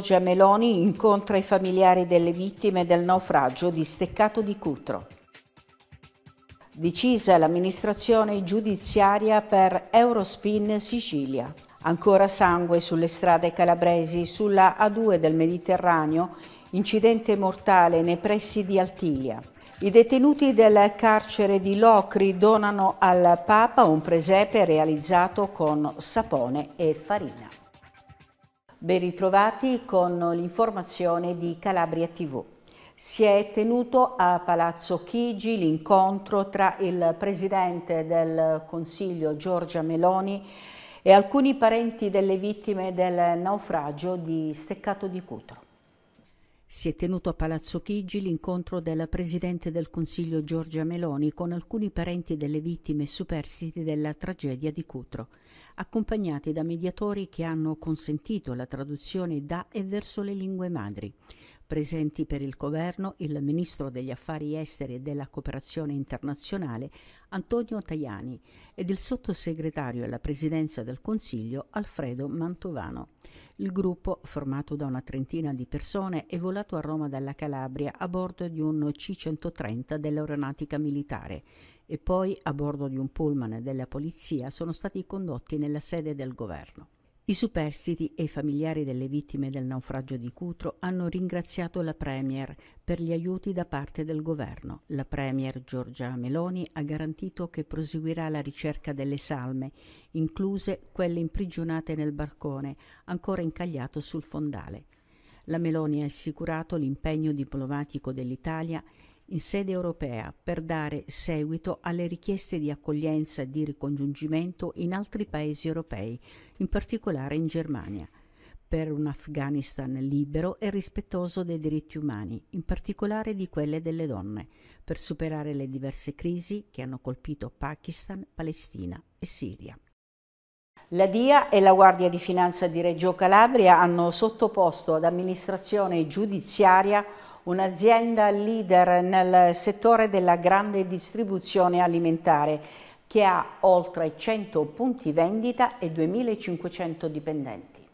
Giorgia Meloni incontra i familiari delle vittime del naufragio di Steccato di Cutro. Decisa l'amministrazione giudiziaria per Eurospin Sicilia. Ancora sangue sulle strade calabresi, sulla A2 del Mediterraneo, incidente mortale nei pressi di Altiglia. I detenuti del carcere di Locri donano al Papa un presepe realizzato con sapone e farina. Ben ritrovati con l'informazione di Calabria TV. Si è tenuto a Palazzo Chigi l'incontro tra il Presidente del Consiglio Giorgia Meloni e alcuni parenti delle vittime del naufragio di Steccato di Cutro. Si è tenuto a Palazzo Chigi l'incontro della Presidente del Consiglio Giorgia Meloni con alcuni parenti delle vittime superstiti della tragedia di Cutro, accompagnati da mediatori che hanno consentito la traduzione da e verso le lingue madri. Presenti per il governo il ministro degli affari esteri e della cooperazione internazionale Antonio Tajani ed il sottosegretario alla presidenza del Consiglio Alfredo Mantovano. Il gruppo, formato da una trentina di persone, è volato a Roma dalla Calabria a bordo di un C-130 dell'aeronautica militare e poi a bordo di un pullman della polizia sono stati condotti nella sede del governo. I superstiti e i familiari delle vittime del naufragio di Cutro hanno ringraziato la Premier per gli aiuti da parte del governo. La Premier Giorgia Meloni ha garantito che proseguirà la ricerca delle salme, incluse quelle imprigionate nel barcone, ancora incagliato sul fondale. La Meloni ha assicurato l'impegno diplomatico dell'Italia in sede europea per dare seguito alle richieste di accoglienza e di ricongiungimento in altri paesi europei, in particolare in Germania, per un Afghanistan libero e rispettoso dei diritti umani, in particolare di quelle delle donne, per superare le diverse crisi che hanno colpito Pakistan, Palestina e Siria. La DIA e la Guardia di Finanza di Reggio Calabria hanno sottoposto ad amministrazione giudiziaria un'azienda leader nel settore della grande distribuzione alimentare che ha oltre 100 punti vendita e 2.500 dipendenti.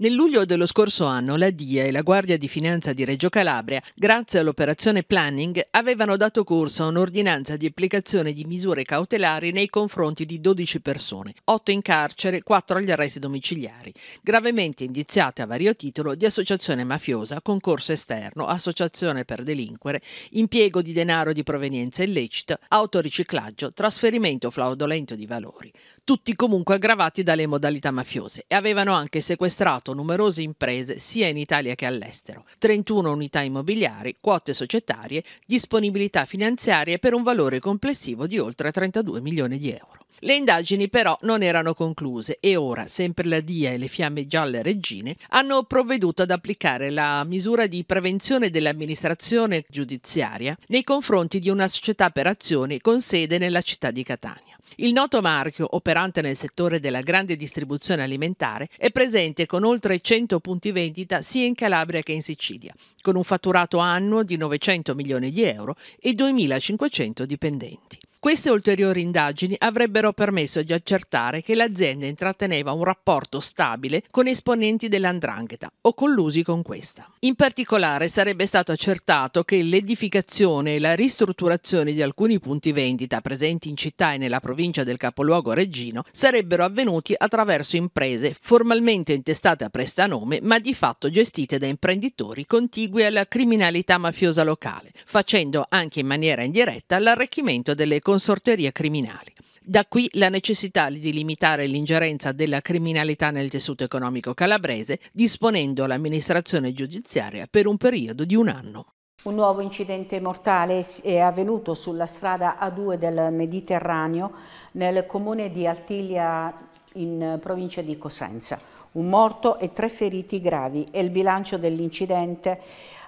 Nel luglio dello scorso anno la DIA e la Guardia di Finanza di Reggio Calabria, grazie all'operazione Planning, avevano dato corso a un'ordinanza di applicazione di misure cautelari nei confronti di 12 persone, 8 in carcere, 4 agli arresti domiciliari, gravemente indiziate a vario titolo di associazione mafiosa, concorso esterno, associazione per delinquere, impiego di denaro di provenienza illecita, autoriciclaggio, trasferimento fraudolento di valori, tutti comunque aggravati dalle modalità mafiose e avevano anche sequestrato avviato numerose imprese sia in Italia che all'estero, 31 unità immobiliari, quote societarie, disponibilità finanziarie per un valore complessivo di oltre 32 milioni di euro. Le indagini però non erano concluse e ora, sempre la DIA e le Fiamme Gialle Regine hanno provveduto ad applicare la misura di prevenzione dell'amministrazione giudiziaria nei confronti di una società per azioni con sede nella città di Catania. Il noto marchio, operante nel settore della grande distribuzione alimentare, è presente con oltre 100 punti vendita sia in Calabria che in Sicilia, con un fatturato annuo di 900 milioni di euro e 2.500 dipendenti. Queste ulteriori indagini avrebbero permesso di accertare che l'azienda intratteneva un rapporto stabile con esponenti dell'andrangheta o collusi con questa. In particolare sarebbe stato accertato che l'edificazione e la ristrutturazione di alcuni punti vendita presenti in città e nella provincia del capoluogo reggino sarebbero avvenuti attraverso imprese formalmente intestate a prestanome ma di fatto gestite da imprenditori contigui alla criminalità mafiosa locale, facendo anche in maniera indiretta l'arricchimento delle economie consorterie criminali. Da qui la necessità di limitare l'ingerenza della criminalità nel tessuto economico calabrese, disponendo l'amministrazione giudiziaria per un periodo di un anno. Un nuovo incidente mortale è avvenuto sulla strada A2 del Mediterraneo nel comune di Altiglia in provincia di Cosenza. Un morto e tre feriti gravi e il bilancio dell'incidente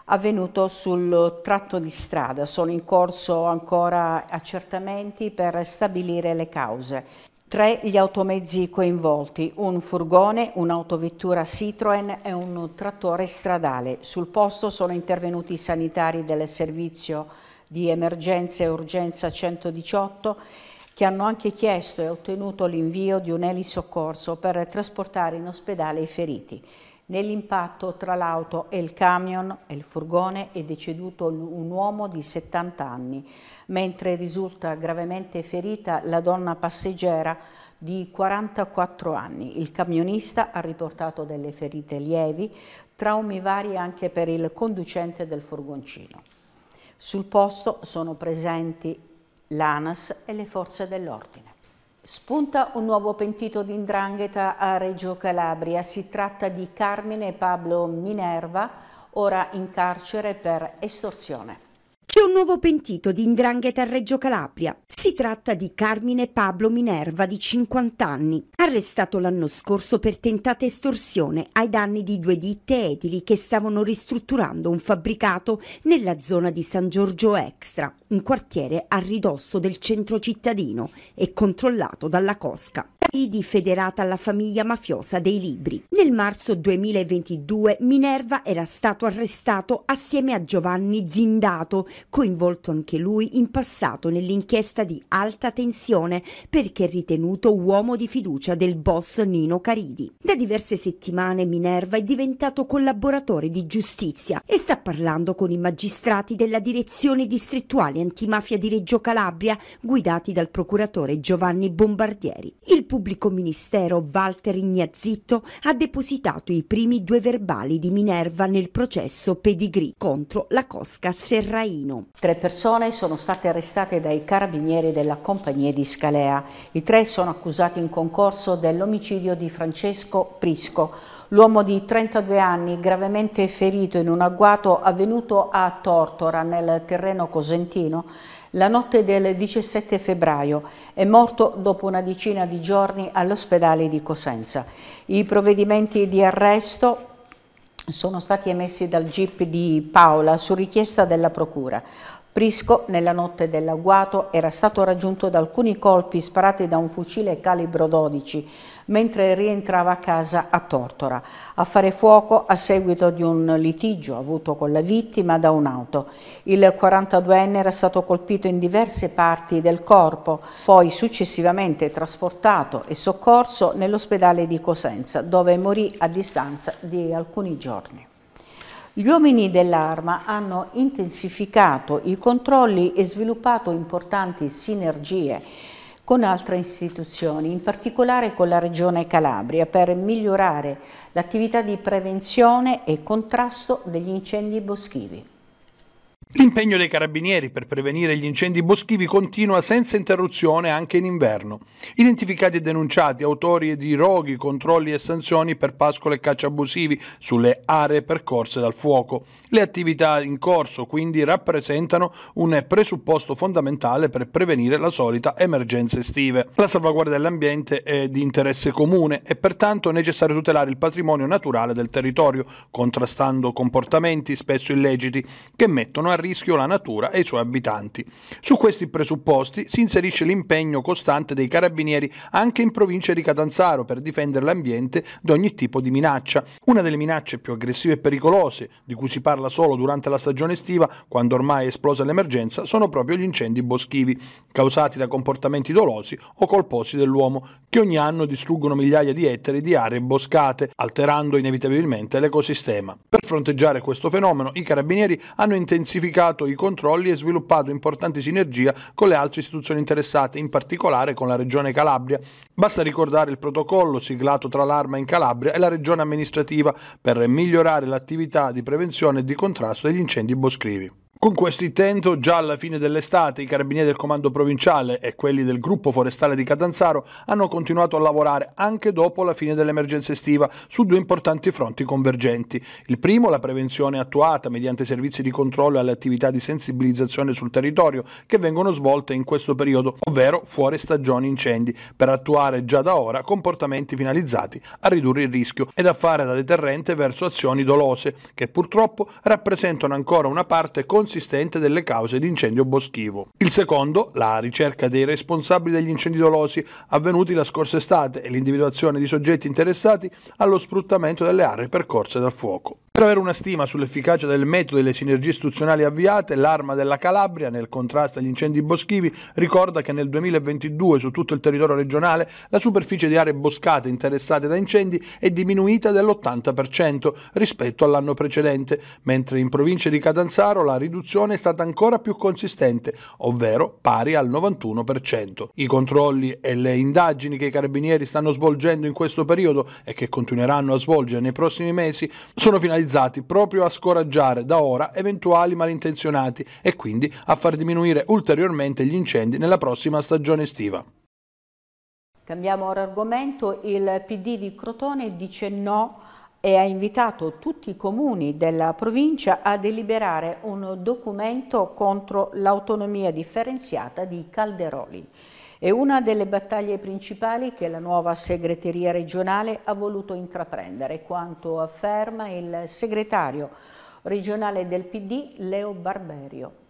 avvenuto sul tratto di strada. Sono in corso ancora accertamenti per stabilire le cause. Tre gli automezzi coinvolti, un furgone, un'autovettura Citroën e un trattore stradale. Sul posto sono intervenuti i sanitari del servizio di emergenza e urgenza 118 che hanno anche chiesto e ottenuto l'invio di un elisoccorso per trasportare in ospedale i feriti. Nell'impatto tra l'auto e il camion e il furgone è deceduto un uomo di 70 anni, mentre risulta gravemente ferita la donna passeggera di 44 anni. Il camionista ha riportato delle ferite lievi, traumi vari anche per il conducente del furgoncino. Sul posto sono presenti l'ANAS e le forze dell'ordine. Spunta un nuovo pentito di indrangheta a Reggio Calabria. Si tratta di Carmine Pablo Minerva, ora in carcere per estorsione. C'è un nuovo pentito di indrangheta a Reggio Calabria. Si tratta di Carmine Pablo Minerva, di 50 anni, arrestato l'anno scorso per tentata estorsione ai danni di due ditte edili che stavano ristrutturando un fabbricato nella zona di San Giorgio Extra un quartiere a ridosso del centro cittadino e controllato dalla Cosca. Idi federata alla famiglia mafiosa dei libri. Nel marzo 2022 Minerva era stato arrestato assieme a Giovanni Zindato, coinvolto anche lui in passato nell'inchiesta di alta tensione perché ritenuto uomo di fiducia del boss Nino Caridi. Da diverse settimane Minerva è diventato collaboratore di giustizia e sta parlando con i magistrati della direzione distrettuale antimafia di Reggio Calabria, guidati dal procuratore Giovanni Bombardieri. Il pubblico ministero Walter Ignazzitto ha depositato i primi due verbali di Minerva nel processo Pedigree contro la Cosca Serraino. Tre persone sono state arrestate dai carabinieri della compagnia di Scalea. I tre sono accusati in concorso dell'omicidio di Francesco Prisco L'uomo di 32 anni, gravemente ferito in un agguato avvenuto a Tortora, nel terreno cosentino, la notte del 17 febbraio, è morto dopo una decina di giorni all'ospedale di Cosenza. I provvedimenti di arresto sono stati emessi dal GIP di Paola su richiesta della Procura. Prisco, nella notte dell'agguato, era stato raggiunto da alcuni colpi sparati da un fucile calibro 12 mentre rientrava a casa a Tortora a fare fuoco a seguito di un litigio avuto con la vittima da un'auto. Il 42enne era stato colpito in diverse parti del corpo, poi successivamente trasportato e soccorso nell'ospedale di Cosenza dove morì a distanza di alcuni giorni. Gli uomini dell'arma hanno intensificato i controlli e sviluppato importanti sinergie con altre istituzioni, in particolare con la Regione Calabria, per migliorare l'attività di prevenzione e contrasto degli incendi boschivi. L'impegno dei carabinieri per prevenire gli incendi boschivi continua senza interruzione anche in inverno. Identificati e denunciati autori di roghi, controlli e sanzioni per pascole e caccia abusivi sulle aree percorse dal fuoco. Le attività in corso quindi rappresentano un presupposto fondamentale per prevenire la solita emergenza estive. La salvaguardia dell'ambiente è di interesse comune e pertanto è necessario tutelare il patrimonio naturale del territorio, contrastando comportamenti spesso illeciti che mettono a rischio la natura e i suoi abitanti. Su questi presupposti si inserisce l'impegno costante dei carabinieri anche in provincia di Catanzaro per difendere l'ambiente da ogni tipo di minaccia. Una delle minacce più aggressive e pericolose, di cui si parla solo durante la stagione estiva, quando ormai è esplosa l'emergenza, sono proprio gli incendi boschivi, causati da comportamenti dolosi o colposi dell'uomo, che ogni anno distruggono migliaia di ettari di aree boscate, alterando inevitabilmente l'ecosistema. Per per fronteggiare questo fenomeno, i carabinieri hanno intensificato i controlli e sviluppato importanti sinergie con le altre istituzioni interessate, in particolare con la Regione Calabria. Basta ricordare il protocollo siglato tra l'Arma in Calabria e la Regione amministrativa per migliorare l'attività di prevenzione e di contrasto degli incendi boscrivi. Con questo intento, già alla fine dell'estate, i carabinieri del comando provinciale e quelli del gruppo forestale di Catanzaro hanno continuato a lavorare anche dopo la fine dell'emergenza estiva su due importanti fronti convergenti. Il primo, la prevenzione attuata mediante servizi di controllo alle attività di sensibilizzazione sul territorio che vengono svolte in questo periodo, ovvero fuori stagione incendi, per attuare già da ora comportamenti finalizzati a ridurre il rischio ed a fare da deterrente verso azioni dolose, che purtroppo rappresentano ancora una parte considerevole consistente delle cause di incendio boschivo. Il secondo, la ricerca dei responsabili degli incendi dolosi avvenuti la scorsa estate e l'individuazione di soggetti interessati allo sfruttamento delle aree percorse dal fuoco. Per avere una stima sull'efficacia del metodo e le sinergie istituzionali avviate, l'Arma della Calabria nel contrasto agli incendi boschivi ricorda che nel 2022 su tutto il territorio regionale la superficie di aree boscate interessate da incendi è diminuita dell'80% rispetto all'anno precedente, mentre in provincia di Catanzaro la riduzione è stata ancora più consistente, ovvero pari al 91%. I controlli e le indagini che i carabinieri stanno svolgendo in questo periodo e che continueranno a svolgere nei prossimi mesi sono finalizzati penalizzati proprio a scoraggiare da ora eventuali malintenzionati e quindi a far diminuire ulteriormente gli incendi nella prossima stagione estiva. Cambiamo ora argomento, il PD di Crotone dice no e ha invitato tutti i comuni della provincia a deliberare un documento contro l'autonomia differenziata di Calderoli. È una delle battaglie principali che la nuova segreteria regionale ha voluto intraprendere, quanto afferma il segretario regionale del PD Leo Barberio.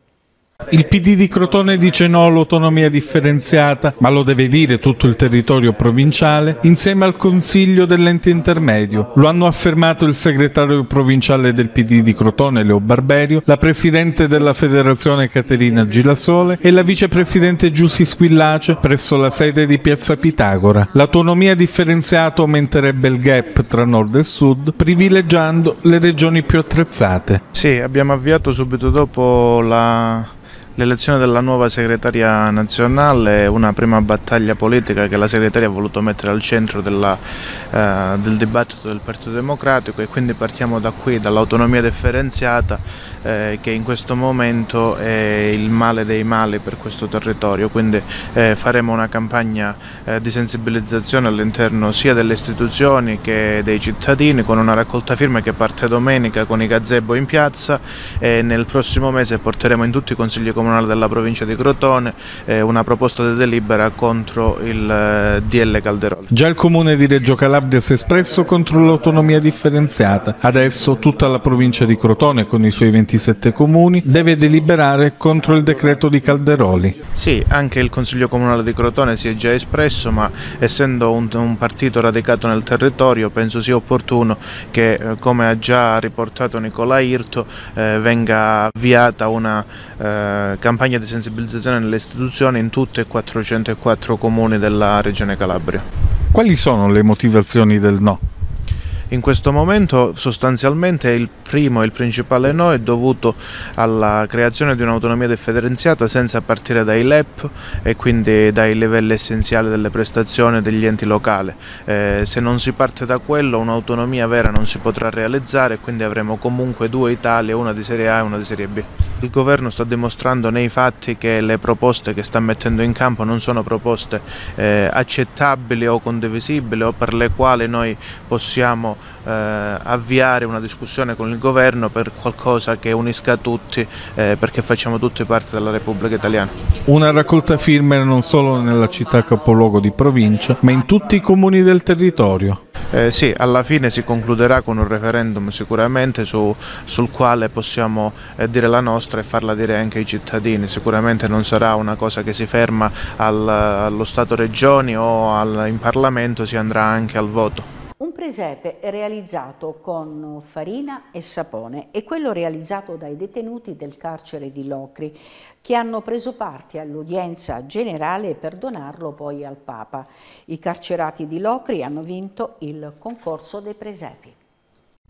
Il PD di Crotone dice no all'autonomia differenziata, ma lo deve dire tutto il territorio provinciale, insieme al Consiglio dell'ente intermedio. Lo hanno affermato il segretario provinciale del PD di Crotone, Leo Barberio, la presidente della federazione Caterina Gilasole e la vicepresidente Giussi Squillace presso la sede di Piazza Pitagora. L'autonomia differenziata aumenterebbe il gap tra nord e sud, privilegiando le regioni più attrezzate. Sì, abbiamo avviato subito dopo la L'elezione della nuova segretaria nazionale è una prima battaglia politica che la segretaria ha voluto mettere al centro della, eh, del dibattito del Partito Democratico e quindi partiamo da qui, dall'autonomia differenziata eh, che in questo momento è il male dei mali per questo territorio, quindi eh, faremo una campagna eh, di sensibilizzazione all'interno sia delle istituzioni che dei cittadini con una raccolta firme che parte domenica con i gazebo in piazza e nel prossimo mese porteremo in tutti i consigli comunali della provincia di Crotone eh, una proposta di delibera contro il eh, DL Calderoli. Già il comune di Reggio Calabria si è espresso contro l'autonomia differenziata, adesso tutta la provincia di Crotone con i suoi 20 27 comuni deve deliberare contro il decreto di Calderoli. Sì, anche il Consiglio Comunale di Crotone si è già espresso, ma essendo un, un partito radicato nel territorio penso sia opportuno che, eh, come ha già riportato Nicola Irto, eh, venga avviata una eh, campagna di sensibilizzazione nelle istituzioni in tutti e 404 comuni della Regione Calabria. Quali sono le motivazioni del no? In questo momento sostanzialmente il primo e il principale no è dovuto alla creazione di un'autonomia differenziata senza partire dai LEP e quindi dai livelli essenziali delle prestazioni degli enti locali. Eh, se non si parte da quello un'autonomia vera non si potrà realizzare e quindi avremo comunque due Italie, una di serie A e una di serie B. Il governo sta dimostrando nei fatti che le proposte che sta mettendo in campo non sono proposte eh, accettabili o condivisibili o per le quali noi possiamo eh, avviare una discussione con il governo per qualcosa che unisca tutti eh, perché facciamo tutti parte della Repubblica Italiana. Una raccolta firme non solo nella città capoluogo di provincia ma in tutti i comuni del territorio. Eh, sì, alla fine si concluderà con un referendum sicuramente su, sul quale possiamo eh, dire la nostra e farla dire anche ai cittadini, sicuramente non sarà una cosa che si ferma al, allo Stato regioni o al, in Parlamento, si andrà anche al voto un presepe realizzato con farina e sapone è quello realizzato dai detenuti del carcere di Locri che hanno preso parte all'udienza generale per donarlo poi al Papa. I carcerati di Locri hanno vinto il concorso dei presepi.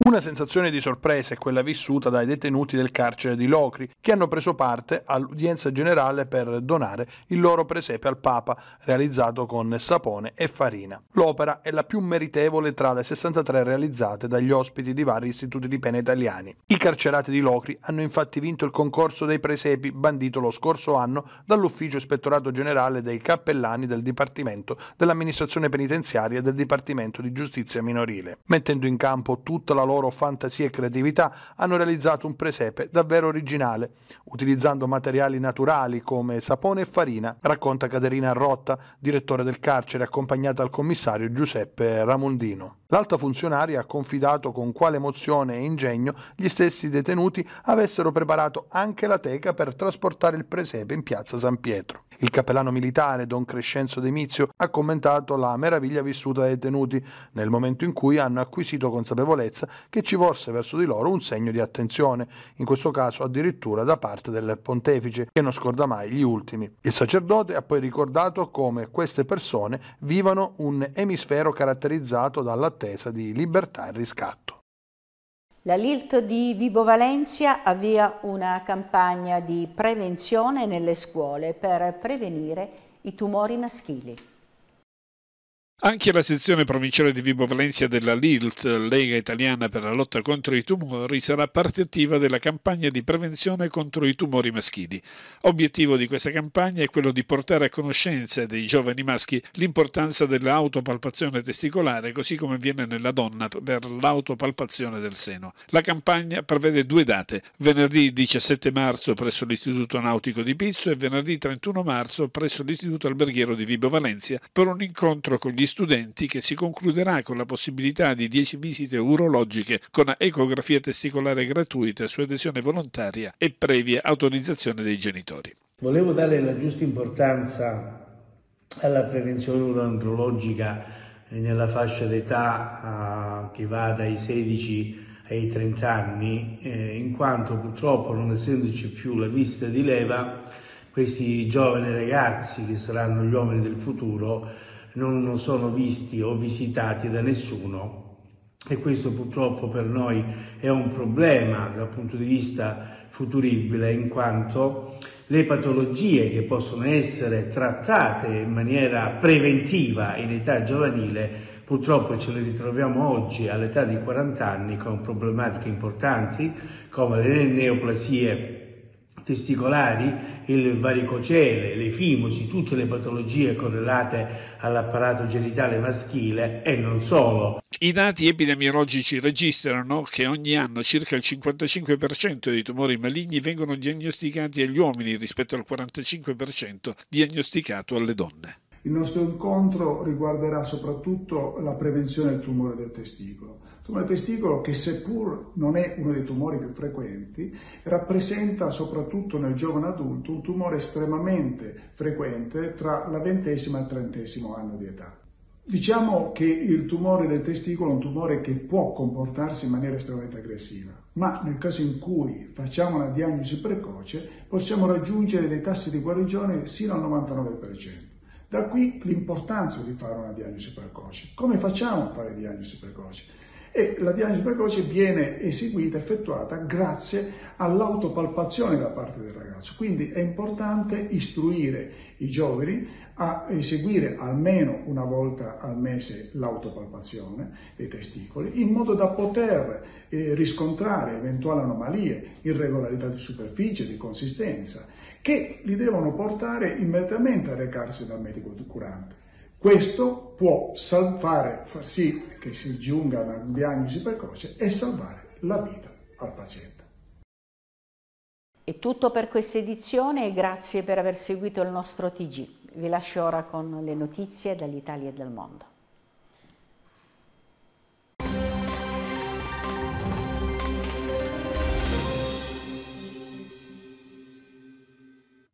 Una sensazione di sorpresa è quella vissuta dai detenuti del carcere di Locri, che hanno preso parte all'udienza generale per donare il loro presepe al Papa, realizzato con sapone e farina. L'opera è la più meritevole tra le 63 realizzate dagli ospiti di vari istituti di pena italiani. I carcerati di Locri hanno infatti vinto il concorso dei presepi bandito lo scorso anno dall'Ufficio Ispettorato Generale dei Cappellani del Dipartimento dell'Amministrazione Penitenziaria e del Dipartimento di Giustizia Minorile, mettendo in campo tutta la la loro fantasia e creatività hanno realizzato un presepe davvero originale, utilizzando materiali naturali come sapone e farina, racconta Caterina Rotta, direttore del carcere, accompagnata dal commissario Giuseppe Ramondino. L'alta funzionaria ha confidato con quale emozione e ingegno gli stessi detenuti avessero preparato anche la teca per trasportare il presepe in piazza San Pietro. Il cappellano militare Don Crescenzo De Mizio ha commentato la meraviglia vissuta dai detenuti nel momento in cui hanno acquisito consapevolezza che ci fosse verso di loro un segno di attenzione, in questo caso addirittura da parte del pontefice, che non scorda mai gli ultimi. Il sacerdote ha poi ricordato come queste persone vivano un emisfero caratterizzato dall'attesa di libertà e riscatto. La Lilt di Vibo Valencia avvia una campagna di prevenzione nelle scuole per prevenire i tumori maschili. Anche la sezione provinciale di Vibo Valencia della LILT, Lega Italiana per la lotta contro i tumori, sarà parte attiva della campagna di prevenzione contro i tumori maschili. Obiettivo di questa campagna è quello di portare a conoscenza dei giovani maschi l'importanza dell'autopalpazione testicolare, così come avviene nella donna per l'autopalpazione del seno. La campagna prevede due date, venerdì 17 marzo presso l'Istituto Nautico di Pizzo e venerdì 31 marzo presso l'Istituto Alberghiero di Vibo Valencia per un incontro con gli studenti che si concluderà con la possibilità di 10 visite urologiche con ecografia testicolare gratuita su adesione volontaria e previa autorizzazione dei genitori. Volevo dare la giusta importanza alla prevenzione urologica nella fascia d'età eh, che va dai 16 ai 30 anni, eh, in quanto purtroppo non essendoci più la visita di leva, questi giovani ragazzi che saranno gli uomini del futuro non sono visti o visitati da nessuno e questo purtroppo per noi è un problema dal punto di vista futuribile in quanto le patologie che possono essere trattate in maniera preventiva in età giovanile purtroppo ce le ritroviamo oggi all'età di 40 anni con problematiche importanti come le neoplasie testicolari, il varicocele, le fimosi, tutte le patologie correlate all'apparato genitale maschile e non solo. I dati epidemiologici registrano che ogni anno circa il 55% dei tumori maligni vengono diagnosticati agli uomini rispetto al 45% diagnosticato alle donne. Il nostro incontro riguarderà soprattutto la prevenzione del tumore del testicolo Tumore del testicolo che seppur non è uno dei tumori più frequenti, rappresenta soprattutto nel giovane adulto un tumore estremamente frequente tra la ventesima e il trentesimo anno di età. Diciamo che il tumore del testicolo è un tumore che può comportarsi in maniera estremamente aggressiva, ma nel caso in cui facciamo una diagnosi precoce possiamo raggiungere dei tassi di guarigione sino al 99%. Da qui l'importanza di fare una diagnosi precoce. Come facciamo a fare diagnosi precoce? e la diagnosi precoce viene eseguita, effettuata grazie all'autopalpazione da parte del ragazzo. Quindi è importante istruire i giovani a eseguire almeno una volta al mese l'autopalpazione dei testicoli in modo da poter eh, riscontrare eventuali anomalie, irregolarità di superficie, di consistenza che li devono portare immediatamente a recarsi dal medico curante. Questo può salvare, far sì che si giunga a una diagnosi precoce e salvare la vita al paziente. È tutto per questa edizione e grazie per aver seguito il nostro TG. Vi lascio ora con le notizie dall'Italia e dal mondo.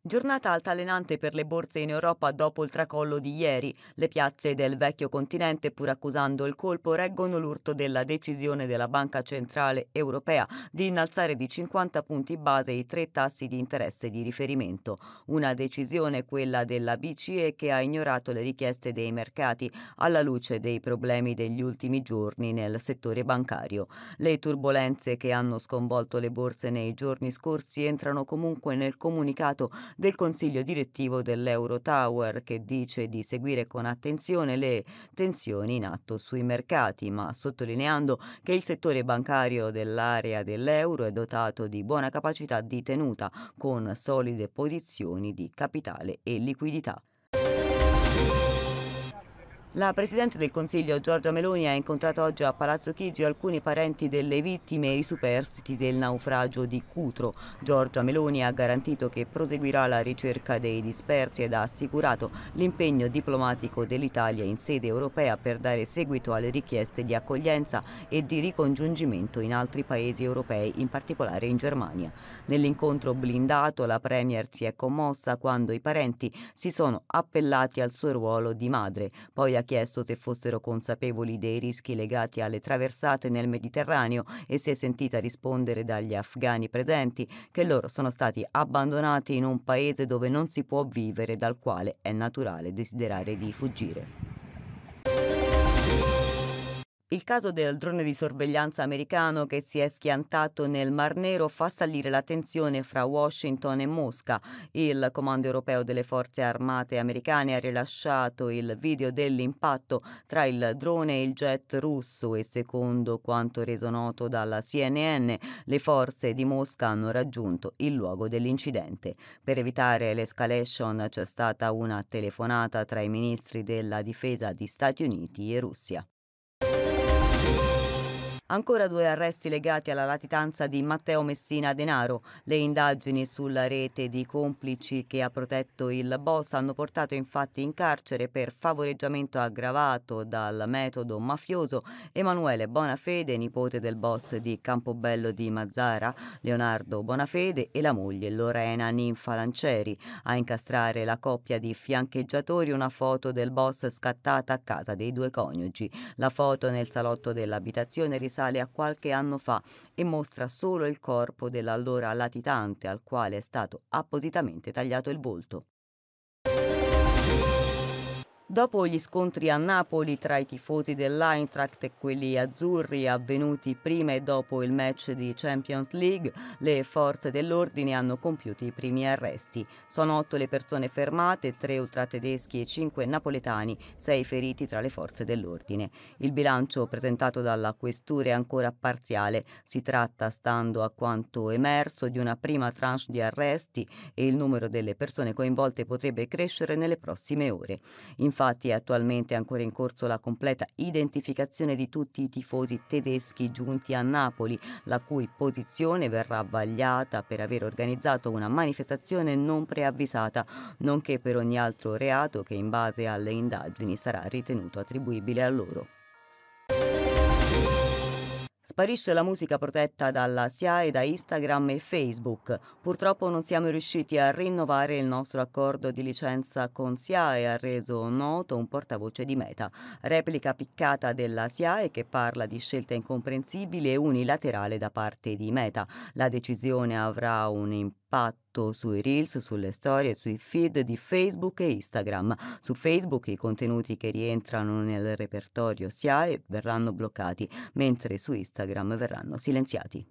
Giornata altalenante per le borse in Europa dopo il tracollo di ieri. Le piazze del vecchio continente, pur accusando il colpo, reggono l'urto della decisione della Banca Centrale Europea di innalzare di 50 punti base i tre tassi di interesse di riferimento. Una decisione, quella della BCE, che ha ignorato le richieste dei mercati alla luce dei problemi degli ultimi giorni nel settore bancario. Le turbulenze che hanno sconvolto le borse nei giorni scorsi entrano comunque nel comunicato del Consiglio direttivo dell'Euro Tower che dice di seguire con attenzione le tensioni in atto sui mercati, ma sottolineando che il settore bancario dell'area dell'euro è dotato di buona capacità di tenuta con solide posizioni di capitale e liquidità. La Presidente del Consiglio Giorgia Meloni ha incontrato oggi a Palazzo Chigi alcuni parenti delle vittime e i superstiti del naufragio di Cutro. Giorgia Meloni ha garantito che proseguirà la ricerca dei dispersi ed ha assicurato l'impegno diplomatico dell'Italia in sede europea per dare seguito alle richieste di accoglienza e di ricongiungimento in altri paesi europei, in particolare in Germania. Nell'incontro blindato la Premier si è commossa quando i parenti si sono appellati al suo ruolo di madre. Poi ha chiesto se fossero consapevoli dei rischi legati alle traversate nel Mediterraneo e si è sentita rispondere dagli afghani presenti che loro sono stati abbandonati in un paese dove non si può vivere, dal quale è naturale desiderare di fuggire. Il caso del drone di sorveglianza americano che si è schiantato nel Mar Nero fa salire la tensione fra Washington e Mosca. Il Comando europeo delle Forze Armate americane ha rilasciato il video dell'impatto tra il drone e il jet russo e secondo quanto reso noto dalla CNN le forze di Mosca hanno raggiunto il luogo dell'incidente. Per evitare l'escalation c'è stata una telefonata tra i ministri della difesa di Stati Uniti e Russia. Ancora due arresti legati alla latitanza di Matteo Messina Denaro. Le indagini sulla rete di complici che ha protetto il boss hanno portato infatti in carcere per favoreggiamento aggravato dal metodo mafioso Emanuele Bonafede, nipote del boss di Campobello di Mazzara, Leonardo Bonafede e la moglie Lorena Ninfa Ninfalanceri. A incastrare la coppia di fiancheggiatori una foto del boss scattata a casa dei due coniugi. La foto nel salotto dell'abitazione risale risale a qualche anno fa e mostra solo il corpo dell'allora latitante al quale è stato appositamente tagliato il volto. Dopo gli scontri a Napoli tra i tifosi dell'Eintracht e quelli azzurri avvenuti prima e dopo il match di Champions League, le forze dell'ordine hanno compiuto i primi arresti. Sono otto le persone fermate, tre ultratedeschi e cinque napoletani, sei feriti tra le forze dell'ordine. Il bilancio presentato dalla questura è ancora parziale. Si tratta, stando a quanto emerso, di una prima tranche di arresti e il numero delle persone coinvolte potrebbe crescere nelle prossime ore. In Infatti è attualmente ancora in corso la completa identificazione di tutti i tifosi tedeschi giunti a Napoli, la cui posizione verrà vagliata per aver organizzato una manifestazione non preavvisata, nonché per ogni altro reato che in base alle indagini sarà ritenuto attribuibile a loro. Sparisce la musica protetta dalla SIAE da Instagram e Facebook. Purtroppo non siamo riusciti a rinnovare il nostro accordo di licenza con SIAE, ha reso noto un portavoce di Meta. Replica piccata della SIAE che parla di scelta incomprensibile e unilaterale da parte di Meta. La decisione avrà un impatto impatto sui reels, sulle storie, sui feed di Facebook e Instagram. Su Facebook i contenuti che rientrano nel repertorio SIAE verranno bloccati, mentre su Instagram verranno silenziati.